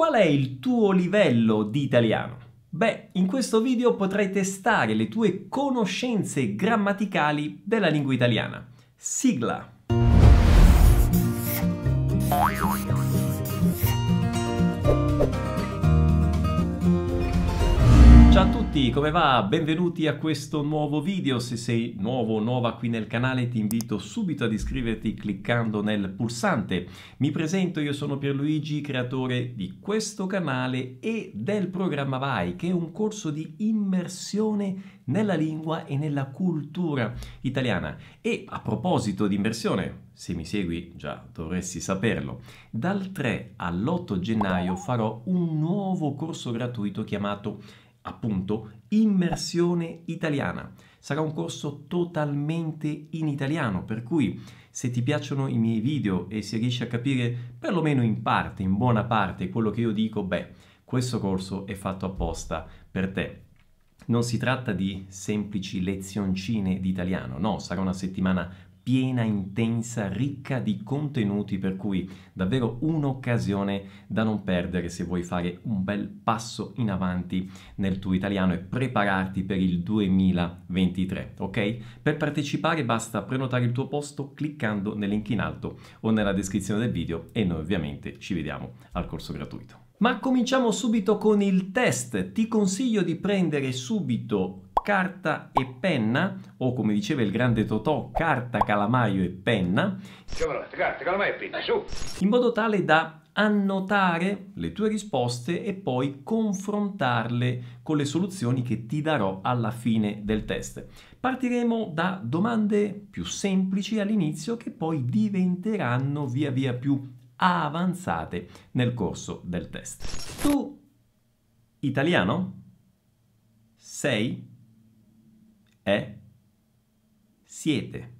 Qual è il tuo livello di italiano? Beh, in questo video potrai testare le tue conoscenze grammaticali della lingua italiana. Sigla! Ciao a tutti, come va? Benvenuti a questo nuovo video. Se sei nuovo o nuova qui nel canale ti invito subito ad iscriverti cliccando nel pulsante. Mi presento, io sono Pierluigi, creatore di questo canale e del programma Vai, che è un corso di immersione nella lingua e nella cultura italiana. E a proposito di immersione, se mi segui già dovresti saperlo, dal 3 all'8 gennaio farò un nuovo corso gratuito chiamato appunto immersione italiana. Sarà un corso totalmente in italiano, per cui se ti piacciono i miei video e se riesci a capire perlomeno in parte, in buona parte, quello che io dico, beh, questo corso è fatto apposta per te. Non si tratta di semplici lezioncine di italiano, no, sarà una settimana piena, intensa, ricca di contenuti, per cui davvero un'occasione da non perdere se vuoi fare un bel passo in avanti nel tuo italiano e prepararti per il 2023, ok? Per partecipare basta prenotare il tuo posto cliccando nel link in alto o nella descrizione del video e noi ovviamente ci vediamo al corso gratuito. Ma cominciamo subito con il test. Ti consiglio di prendere subito carta e penna, o come diceva il grande Totò, carta, calamaio e penna, carta, calamaio e penna, su! In modo tale da annotare le tue risposte e poi confrontarle con le soluzioni che ti darò alla fine del test. Partiremo da domande più semplici all'inizio che poi diventeranno via via più avanzate nel corso del test. Tu italiano? Sei? è siete.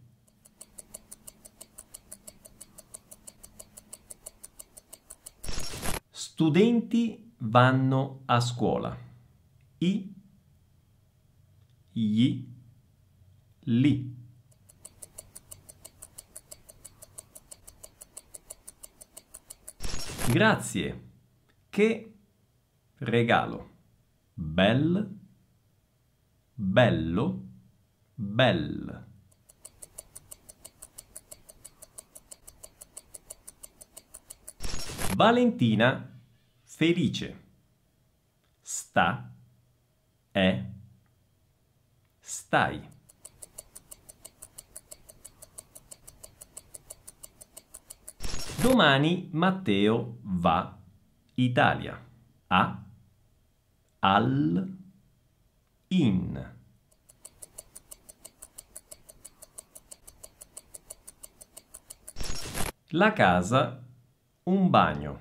Studenti vanno a scuola. I, gli, li. Grazie. Che regalo. Bel, bello bel. Valentina felice. Sta, è, stai. Domani Matteo va Italia. A, al, in. La casa, un bagno.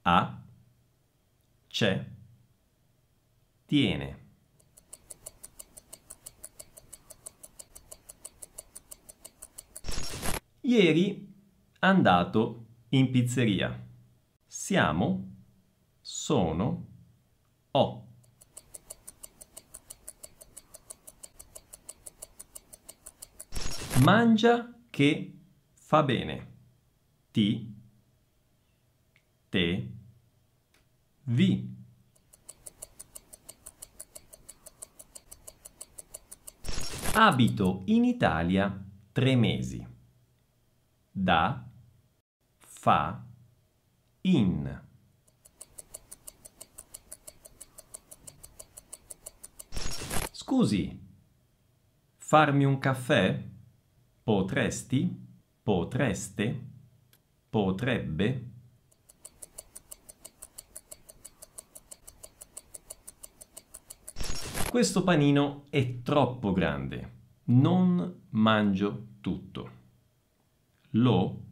A. C'è. Tiene. Ieri andato in pizzeria. Siamo, sono, ho. Mangia che fa bene, ti, te, vi. Abito in Italia tre mesi. Da, fa, in. Scusi, farmi un caffè? Potresti? potreste, potrebbe, questo panino è troppo grande. Non mangio tutto. Lo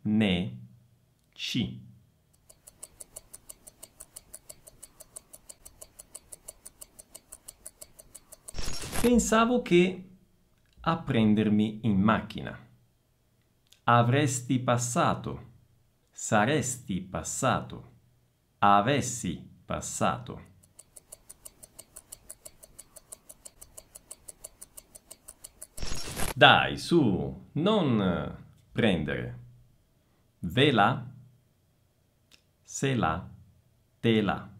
ne ci. Pensavo che a prendermi in macchina avresti passato, saresti passato, avessi passato. Dai, su, non prendere. Vela, se la, tela.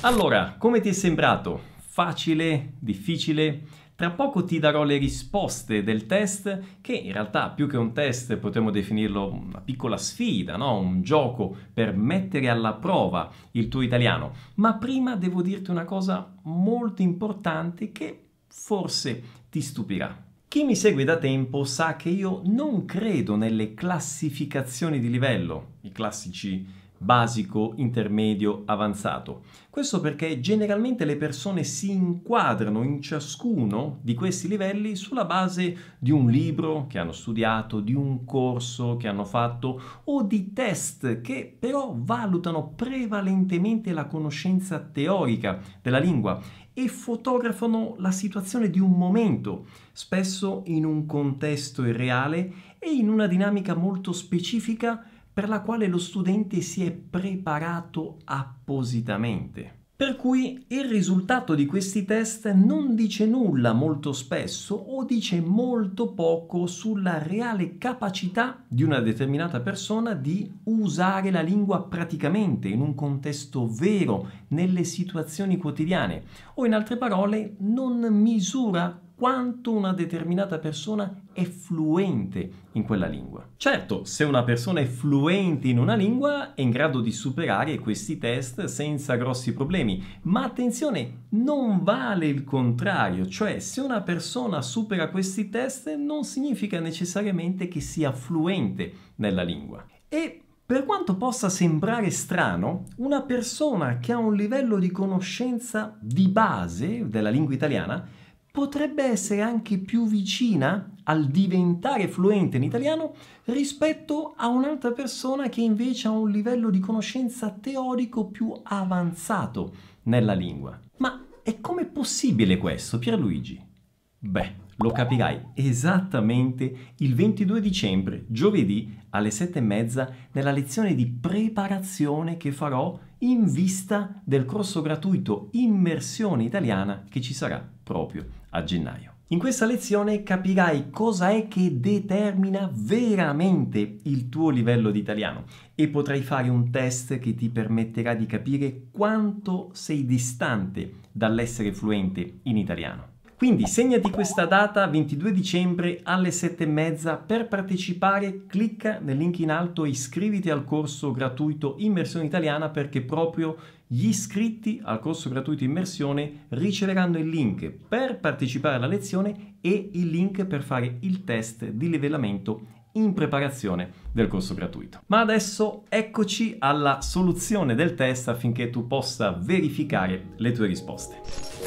Allora, come ti è sembrato? facile, difficile. Tra poco ti darò le risposte del test che in realtà più che un test potremmo definirlo una piccola sfida, no? un gioco per mettere alla prova il tuo italiano. Ma prima devo dirti una cosa molto importante che forse ti stupirà. Chi mi segue da tempo sa che io non credo nelle classificazioni di livello, i classici basico, intermedio, avanzato. Questo perché generalmente le persone si inquadrano in ciascuno di questi livelli sulla base di un libro che hanno studiato, di un corso che hanno fatto o di test che però valutano prevalentemente la conoscenza teorica della lingua e fotografano la situazione di un momento, spesso in un contesto irreale e in una dinamica molto specifica per la quale lo studente si è preparato appositamente. Per cui il risultato di questi test non dice nulla molto spesso o dice molto poco sulla reale capacità di una determinata persona di usare la lingua praticamente in un contesto vero, nelle situazioni quotidiane o in altre parole non misura quanto una determinata persona è fluente in quella lingua. Certo, se una persona è fluente in una lingua è in grado di superare questi test senza grossi problemi, ma attenzione, non vale il contrario, cioè se una persona supera questi test non significa necessariamente che sia fluente nella lingua. E per quanto possa sembrare strano, una persona che ha un livello di conoscenza di base della lingua italiana potrebbe essere anche più vicina al diventare fluente in italiano rispetto a un'altra persona che invece ha un livello di conoscenza teorico più avanzato nella lingua. Ma è come possibile questo, Pierluigi? Beh, lo capirai esattamente il 22 dicembre, giovedì, alle e mezza, nella lezione di preparazione che farò in vista del corso gratuito Immersione Italiana che ci sarà proprio a gennaio. In questa lezione capirai cosa è che determina veramente il tuo livello di italiano e potrai fare un test che ti permetterà di capire quanto sei distante dall'essere fluente in italiano. Quindi segnati questa data 22 dicembre alle 7 e mezza per partecipare clicca nel link in alto e iscriviti al corso gratuito Immersione Italiana perché proprio gli iscritti al corso gratuito Immersione riceveranno il link per partecipare alla lezione e il link per fare il test di livellamento in preparazione del corso gratuito. Ma adesso eccoci alla soluzione del test affinché tu possa verificare le tue risposte.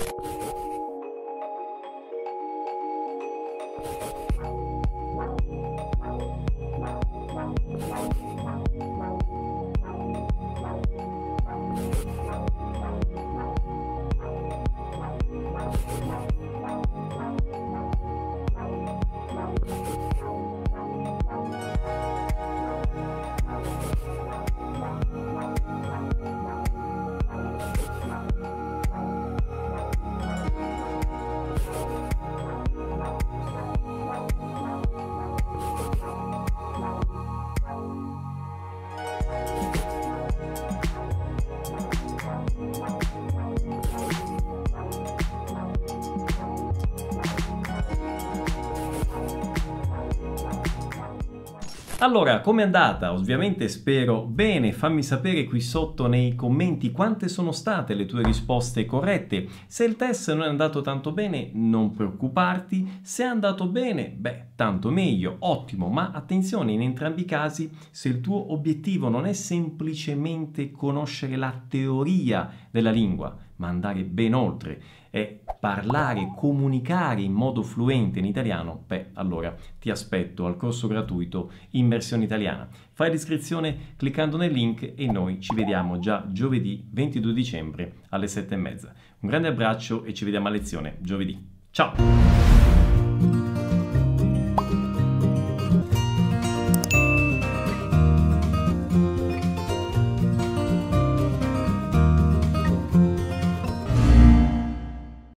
Allora, com'è andata? Ovviamente spero bene, fammi sapere qui sotto nei commenti quante sono state le tue risposte corrette. Se il test non è andato tanto bene, non preoccuparti. Se è andato bene, beh, tanto meglio, ottimo, ma attenzione, in entrambi i casi, se il tuo obiettivo non è semplicemente conoscere la teoria della lingua, ma andare ben oltre e parlare, comunicare in modo fluente in italiano, beh, allora ti aspetto al corso gratuito Immersione Italiana. Fai l'iscrizione cliccando nel link e noi ci vediamo già giovedì 22 dicembre alle 7.30. Un grande abbraccio e ci vediamo a lezione giovedì. Ciao!